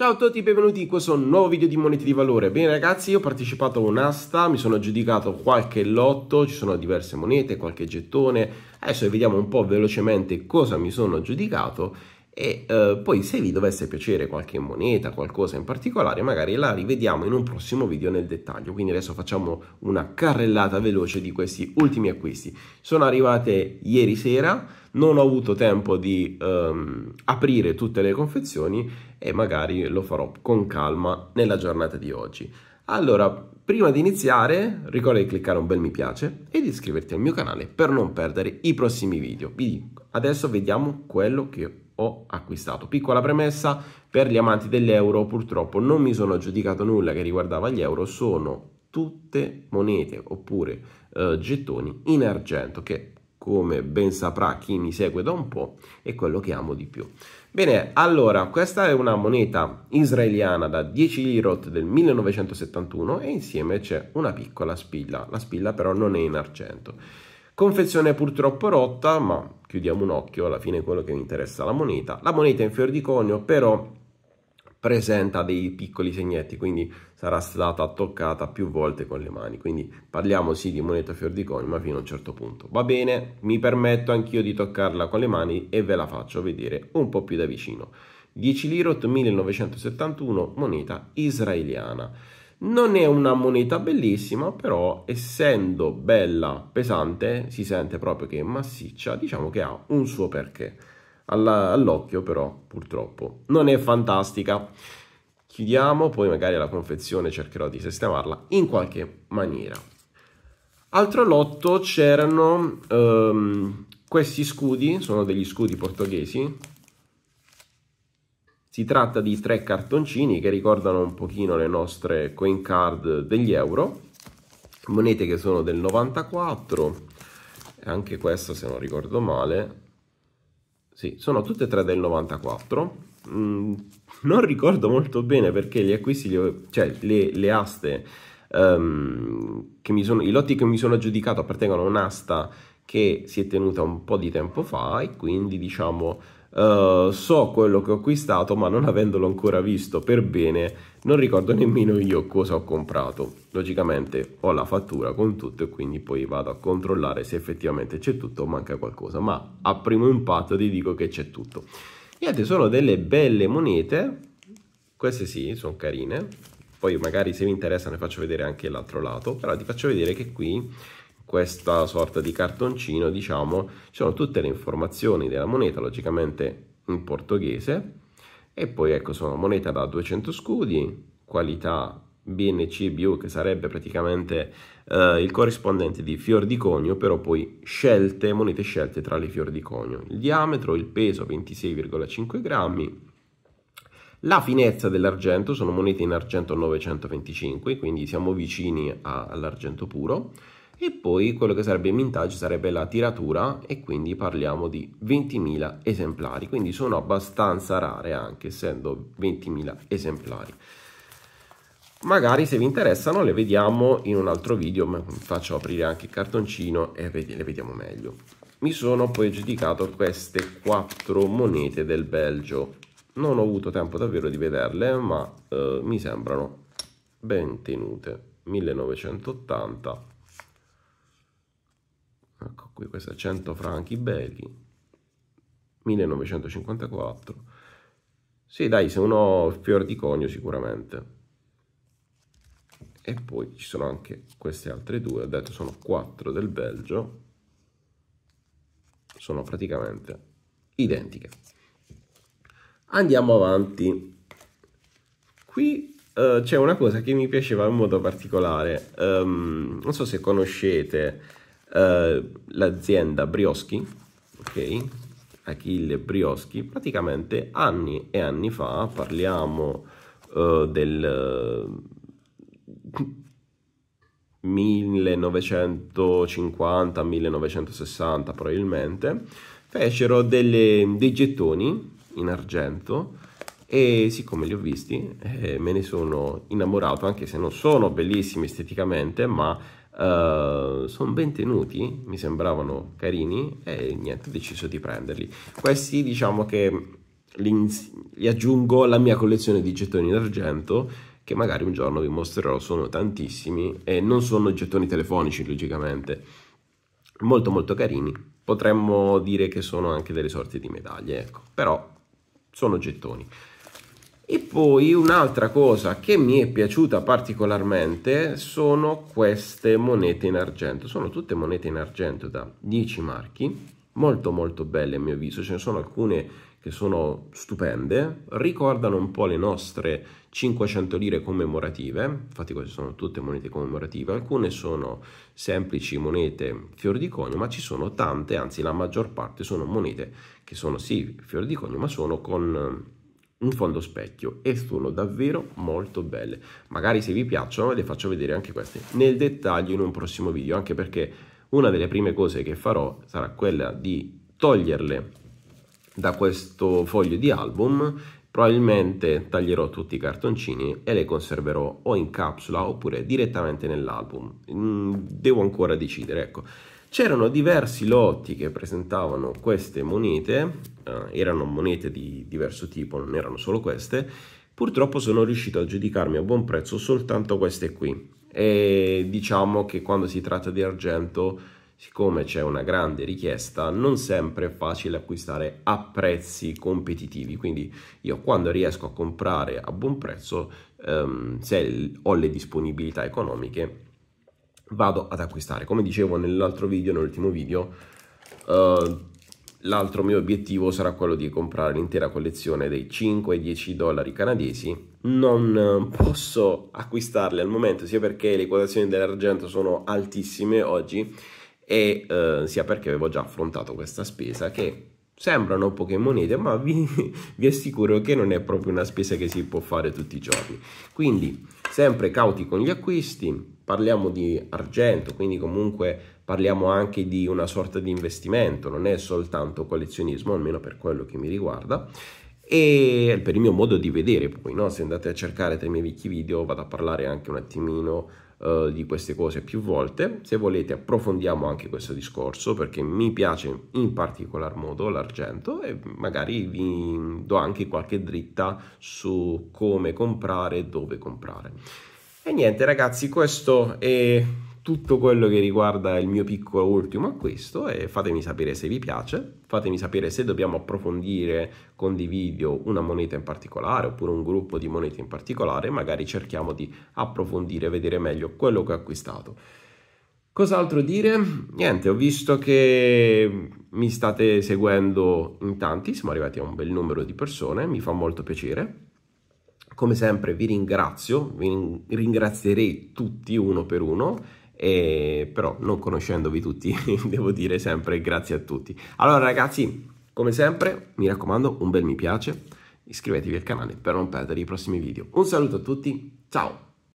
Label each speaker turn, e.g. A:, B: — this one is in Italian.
A: Ciao a tutti, benvenuti in questo nuovo video di monete di valore. Bene ragazzi, io ho partecipato a un'asta, mi sono aggiudicato qualche lotto, ci sono diverse monete, qualche gettone. Adesso vediamo un po' velocemente cosa mi sono aggiudicato e eh, poi se vi dovesse piacere qualche moneta, qualcosa in particolare, magari la rivediamo in un prossimo video nel dettaglio. Quindi adesso facciamo una carrellata veloce di questi ultimi acquisti. Sono arrivate ieri sera, non ho avuto tempo di ehm, aprire tutte le confezioni e magari lo farò con calma nella giornata di oggi. Allora, prima di iniziare ricorda di cliccare un bel mi piace e di iscriverti al mio canale per non perdere i prossimi video. Vi adesso vediamo quello che ho acquistato. Piccola premessa, per gli amanti dell'euro purtroppo non mi sono giudicato nulla che riguardava gli euro, sono tutte monete oppure eh, gettoni in argento che come ben saprà chi mi segue da un po' è quello che amo di più. Bene, allora, questa è una moneta israeliana da 10 lirot del 1971 e insieme c'è una piccola spilla, la spilla però non è in argento. Confezione purtroppo rotta, ma chiudiamo un occhio, alla fine è quello che mi interessa la moneta. La moneta è in fior di conio, però presenta dei piccoli segnetti, quindi sarà stata toccata più volte con le mani. Quindi parliamo sì di moneta fior di conio, ma fino a un certo punto. Va bene, mi permetto anch'io di toccarla con le mani e ve la faccio vedere un po' più da vicino. 10 lirot 1971, moneta israeliana. Non è una moneta bellissima, però essendo bella, pesante, si sente proprio che è massiccia, diciamo che ha un suo perché. all'occhio però, purtroppo, non è fantastica. Chiudiamo, poi magari alla confezione cercherò di sistemarla in qualche maniera. Altro lotto c'erano um, questi scudi, sono degli scudi portoghesi, si tratta di tre cartoncini che ricordano un pochino le nostre coin card degli euro, monete che sono del 94, anche questa se non ricordo male, sì, sono tutte e tre del 94, mm, non ricordo molto bene perché gli acquisti, cioè le, le aste, um, sono, i lotti che mi sono aggiudicato appartengono a un'asta che si è tenuta un po' di tempo fa e quindi diciamo eh, so quello che ho acquistato, ma non avendolo ancora visto per bene, non ricordo nemmeno io cosa ho comprato. Logicamente ho la fattura con tutto e quindi poi vado a controllare se effettivamente c'è tutto o manca qualcosa, ma a primo impatto ti dico che c'è tutto. Niente, sono delle belle monete, queste sì, sono carine, poi magari se vi interessa ne faccio vedere anche l'altro lato, però ti faccio vedere che qui questa sorta di cartoncino, diciamo, ci sono tutte le informazioni della moneta, logicamente in portoghese, e poi ecco, sono moneta da 200 scudi, qualità BNCBU che sarebbe praticamente eh, il corrispondente di fior di conio, però poi scelte, monete scelte tra le fior di conio. Il diametro, il peso 26,5 grammi, la finezza dell'argento, sono monete in argento 925, quindi siamo vicini all'argento puro e poi quello che sarebbe il mintage sarebbe la tiratura e quindi parliamo di 20.000 esemplari quindi sono abbastanza rare anche essendo 20.000 esemplari magari se vi interessano le vediamo in un altro video faccio aprire anche il cartoncino e le vediamo meglio mi sono poi giudicato queste quattro monete del Belgio non ho avuto tempo davvero di vederle ma eh, mi sembrano ben tenute 1980 ecco qui questa 100 franchi belgi 1954 sì dai se uno fior di conio sicuramente e poi ci sono anche queste altre due ho detto sono 4 del Belgio sono praticamente identiche andiamo avanti qui eh, c'è una cosa che mi piaceva in modo particolare um, non so se conoscete eh, l'azienda Brioschi, ok? Achille Brioschi, praticamente anni e anni fa, parliamo eh, del 1950-1960 eh, probabilmente, fecero delle, dei gettoni in argento e siccome li ho visti eh, me ne sono innamorato anche se non sono bellissimi esteticamente ma eh, sono ben tenuti, mi sembravano carini e niente, ho deciso di prenderli. Questi diciamo che li, li aggiungo alla mia collezione di gettoni d'argento che magari un giorno vi mostrerò, sono tantissimi e non sono gettoni telefonici logicamente, molto molto carini. Potremmo dire che sono anche delle sorti di medaglie, ecco, però sono gettoni. E poi un'altra cosa che mi è piaciuta particolarmente sono queste monete in argento. Sono tutte monete in argento da 10 marchi, molto molto belle a mio avviso, ce ne sono alcune che sono stupende, ricordano un po' le nostre 500 lire commemorative, infatti queste sono tutte monete commemorative, alcune sono semplici monete fior di conio, ma ci sono tante, anzi la maggior parte sono monete che sono sì fior di conio, ma sono con un fondo specchio e sono davvero molto belle. Magari se vi piacciono le faccio vedere anche queste nel dettaglio in un prossimo video, anche perché una delle prime cose che farò sarà quella di toglierle da questo foglio di album probabilmente taglierò tutti i cartoncini e le conserverò o in capsula oppure direttamente nell'album mm, devo ancora decidere ecco C'erano diversi lotti che presentavano queste monete, eh, erano monete di diverso tipo, non erano solo queste. Purtroppo sono riuscito a giudicarmi a buon prezzo soltanto queste qui. E diciamo che quando si tratta di argento, siccome c'è una grande richiesta, non sempre è facile acquistare a prezzi competitivi. Quindi io quando riesco a comprare a buon prezzo, ehm, se ho le disponibilità economiche, vado ad acquistare. Come dicevo nell'altro video, nell'ultimo video, uh, l'altro mio obiettivo sarà quello di comprare l'intera collezione dei 5-10 dollari canadesi. Non eh, posso acquistarle al momento, sia perché le quotazioni dell'argento sono altissime oggi, e uh, sia perché avevo già affrontato questa spesa che sembrano poche monete, ma vi, vi, assicuro che non è proprio una spesa che si può fare tutti i giorni. Quindi, sempre cauti con gli acquisti, parliamo di argento, quindi comunque parliamo anche di una sorta di investimento, non è soltanto collezionismo, almeno per quello che mi riguarda e per il mio modo di vedere poi, no? se andate a cercare tra i miei vecchi video vado a parlare anche un attimino uh, di queste cose più volte, se volete approfondiamo anche questo discorso perché mi piace in particolar modo l'argento e magari vi do anche qualche dritta su come comprare e dove comprare. E niente ragazzi, questo è tutto quello che riguarda il mio piccolo ultimo acquisto e fatemi sapere se vi piace, fatemi sapere se dobbiamo approfondire con dei video una moneta in particolare oppure un gruppo di monete in particolare, magari cerchiamo di approfondire, vedere meglio quello che ho acquistato. Cos'altro dire? Niente, ho visto che mi state seguendo in tanti, siamo arrivati a un bel numero di persone, mi fa molto piacere. Come sempre vi ringrazio, vi ringrazierei tutti uno per uno, e, però non conoscendovi tutti devo dire sempre grazie a tutti. Allora ragazzi, come sempre mi raccomando un bel mi piace, iscrivetevi al canale per non perdere i prossimi video. Un saluto a tutti, ciao!